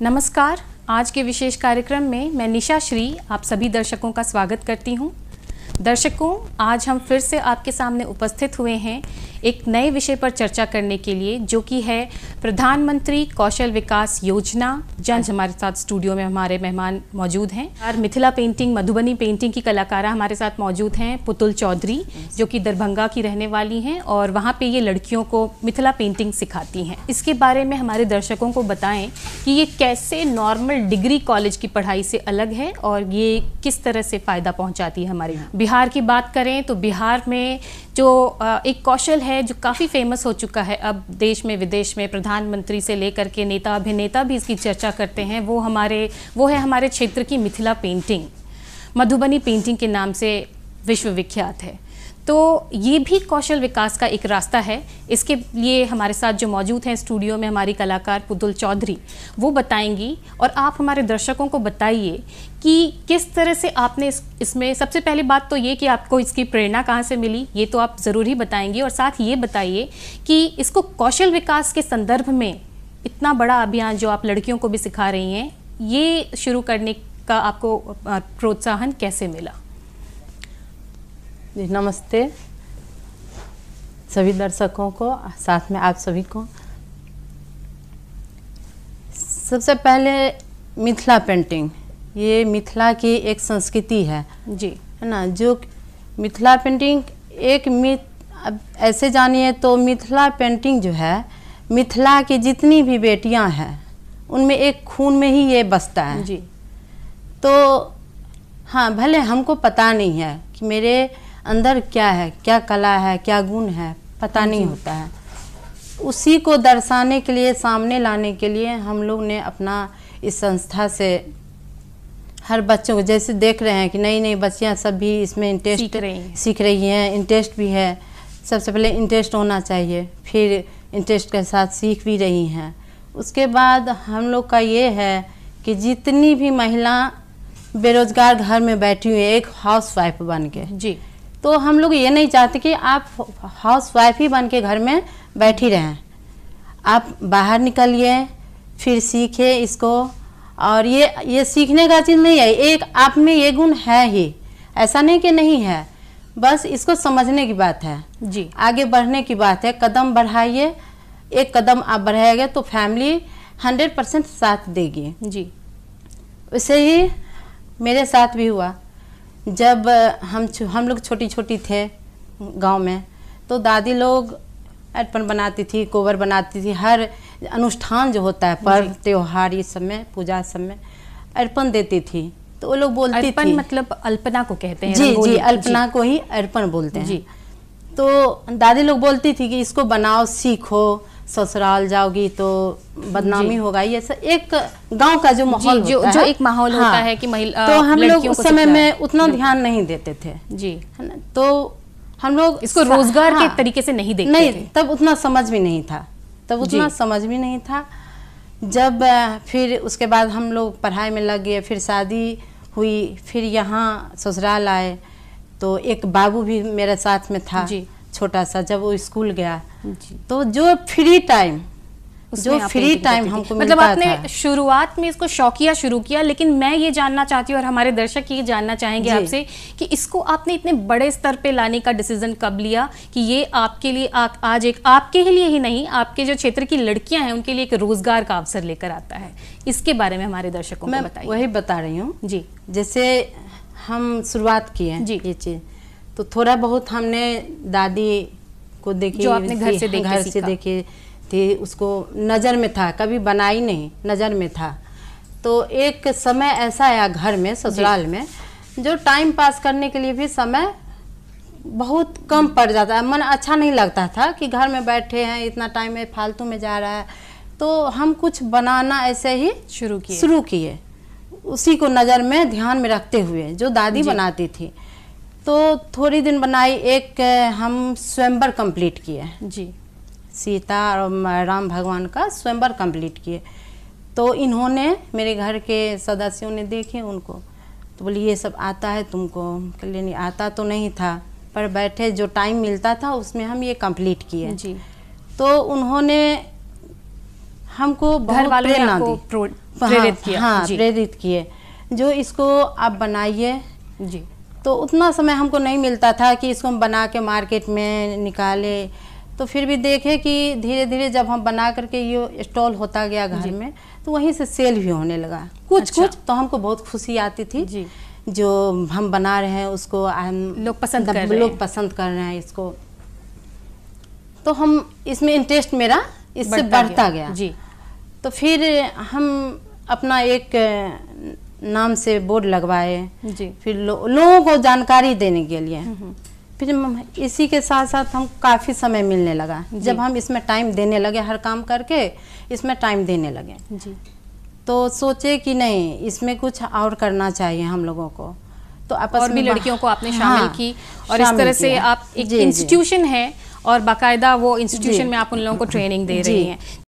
नमस्कार आज के विशेष कार्यक्रम में मैं निशा श्री आप सभी दर्शकों का स्वागत करती हूँ दर्शकों आज हम फिर से आपके सामने उपस्थित हुए हैं एक नए विषय पर चर्चा करने के लिए जो कि है प्रधानमंत्री कौशल विकास योजना जंज हमारे साथ स्टूडियो में हमारे मेहमान मौजूद हैं और मिथिला पेंटिंग मधुबनी पेंटिंग की कलाकारा हमारे साथ मौजूद हैं पुतुल चौधरी जो कि दरभंगा की रहने वाली हैं और वहाँ पे ये लड़कियों को मिथिला पेंटिंग सिखाती हैं इसके बारे में हमारे दर्शकों को बताएं कि ये कैसे नॉर्मल डिग्री कॉलेज की पढ़ाई से अलग है और ये किस तरह से फ़ायदा पहुँचाती है हमारे बिहार बिहार की बात करें तो बिहार में जो एक कौशल है जो काफ़ी फेमस हो चुका है अब देश में विदेश में प्रधानमंत्री से लेकर के नेता अभिनेता भी इसकी चर्चा करते हैं वो हमारे वो है हमारे क्षेत्र की मिथिला पेंटिंग मधुबनी पेंटिंग के नाम से विश्वविख्यात है तो ये भी कौशल विकास का एक रास्ता है इसके लिए हमारे साथ जो मौजूद हैं स्टूडियो में हमारी कलाकार पुतुल चौधरी वो बताएंगी और आप हमारे दर्शकों को बताइए कि किस तरह से आपने इस, इसमें सबसे पहली बात तो ये कि आपको इसकी प्रेरणा कहाँ से मिली ये तो आप ज़रूर ही बताएंगी और साथ ये बताइए कि इसको कौशल विकास के संदर्भ में इतना बड़ा अभियान जो आप लड़कियों को भी सिखा रही हैं ये शुरू करने का आपको प्रोत्साहन कैसे मिला जी नमस्ते सभी दर्शकों को साथ में आप सभी को सबसे पहले मिथिला पेंटिंग ये मिथिला की एक संस्कृति है जी है ना जो मिथिला पेंटिंग एक मिथ अब ऐसे जानिए तो मिथिला पेंटिंग जो है मिथिला की जितनी भी बेटियां हैं उनमें एक खून में ही ये बसता है जी तो हाँ भले हमको पता नहीं है कि मेरे अंदर क्या है क्या कला है क्या गुण है पता हाँ नहीं होता है उसी को दर्शाने के लिए सामने लाने के लिए हम लोग ने अपना इस संस्था से हर बच्चों को जैसे देख रहे हैं कि नई नई बच्चियां सब भी इसमें इंटरेस्ट सीख रही हैं सीख रही हैं इंटरेस्ट भी है सबसे पहले इंटरेस्ट होना चाहिए फिर इंटरेस्ट के साथ सीख भी रही हैं उसके बाद हम लोग का ये है कि जितनी भी महिला बेरोजगार घर में बैठी हुई है एक हाउस वाइफ बन के जी तो हम लोग ये नहीं चाहते कि आप हाउस वाइफ ही बन के घर में बैठी रहें आप बाहर निकलिए फिर सीखे इसको और ये ये सीखने का चीज़ नहीं है एक आप में ये गुण है ही ऐसा नहीं कि नहीं है बस इसको समझने की बात है जी आगे बढ़ने की बात है कदम बढ़ाइए एक कदम आप बढ़ाएंगे तो फैमिली हंड्रेड परसेंट साथ देगी जी उसे ही मेरे साथ भी हुआ जब हम हम लोग छोटी छोटी थे गांव में तो दादी लोग अटपन बनाती थी कोबर बनाती थी हर अनुष्ठान जो होता है पर्व त्योहार इस समय पूजा सब में अर्पण देती थी तो वो लोग बोलती अर्पण मतलब अल्पना को कहते हैं जी जी अल्पना जी। को ही अर्पण बोलते हैं जी तो दादी लोग बोलती थी कि इसको बनाओ सीखो ससुराल जाओगी तो बदनामी होगा ये सब एक गांव का जो माहौल जो जो एक माहौल हाँ, होता है कि महिला तो हम लोग उस समय में उतना ध्यान नहीं देते थे जी है ना तो हम लोग इसको रोजगार हाँ, के तरीके से नहीं देखते नहीं तब उतना समझ भी नहीं था तब उतना समझ भी नहीं था जब फिर उसके बाद हम लोग पढ़ाई में लग गए फिर शादी हुई फिर यहाँ ससुराल आए तो एक बाबू भी मेरे साथ में था जी छोटा सा जब वो स्कूल गया तो जो फ्री टाइम जो फ्री टाइम हमको मतलब आपने शुरुआत में इसको शौकिया शुरू किया लेकिन मैं ये जानना चाहती हूँ और हमारे दर्शक ये जानना चाहेंगे आपसे कि इसको आपने इतने बड़े स्तर पे लाने का डिसीजन कब लिया कि ये आपके लिए आ, आज एक आपके ही लिए ही नहीं आपके जो क्षेत्र की लड़कियां हैं उनके लिए एक रोजगार का अवसर लेकर आता है इसके बारे में हमारे दर्शकों को बताइए वही बता रही हूँ जी जैसे हम शुरुआत किए जी ये चीज़ तो थोड़ा बहुत हमने दादी को देखी जो आपने घर से देखे हाँ, घर से देखे थी उसको नज़र में था कभी बनाई नहीं नज़र में था तो एक समय ऐसा आया घर में ससुराल में जो टाइम पास करने के लिए भी समय बहुत कम पड़ जाता है मन अच्छा नहीं लगता था कि घर में बैठे हैं इतना टाइम है फालतू में जा रहा है तो हम कुछ बनाना ऐसे ही शुरू किए शुरू किए उसी को नज़र में ध्यान में रखते हुए जो दादी बनाती थी तो थोड़ी दिन बनाई एक हम स्वयंवर कंप्लीट किए जी सीता और राम भगवान का स्वयंवर कंप्लीट किए तो इन्होंने मेरे घर के सदस्यों ने देखे उनको तो बोली ये सब आता है तुमको कले नहीं आता तो नहीं था पर बैठे जो टाइम मिलता था उसमें हम ये कंप्लीट किए जी तो उन्होंने हमको घर वालों ने हाँ, प्रेरित किए हाँ, प्रेरित किए जो इसको आप बनाइए जी तो उतना समय हमको नहीं मिलता था कि इसको हम बना के मार्केट में निकाले तो फिर भी देखें कि धीरे धीरे जब हम बना करके ये स्टॉल होता गया घर में तो वहीं से सेल भी होने लगा कुछ अच्छा। कुछ तो हमको बहुत खुशी आती थी जी। जो हम बना रहे हैं उसको लोग पसंद कर रहे लोग पसंद कर रहे हैं इसको तो हम इसमें इंटरेस्ट मेरा इससे बढ़ता, बढ़ता गया, गया। जी तो फिर हम अपना एक नाम से बोर्ड लगवाए जी फिर लो, लोगों को जानकारी देने के लिए हम्म, हम्म। फिर इसी के साथ साथ हम काफ़ी समय मिलने लगा जब हम इसमें टाइम देने लगे हर काम करके इसमें टाइम देने लगे जी तो सोचे कि नहीं इसमें कुछ और करना चाहिए हम लोगों को तो आपस और भी लड़कियों को आपने शामिल हाँ, की और इस तरह से आप एक इंस्टीट्यूशन है और बाकायदा वो इंस्टीट्यूशन में आप उन लोगों को ट्रेनिंग दे रही हैं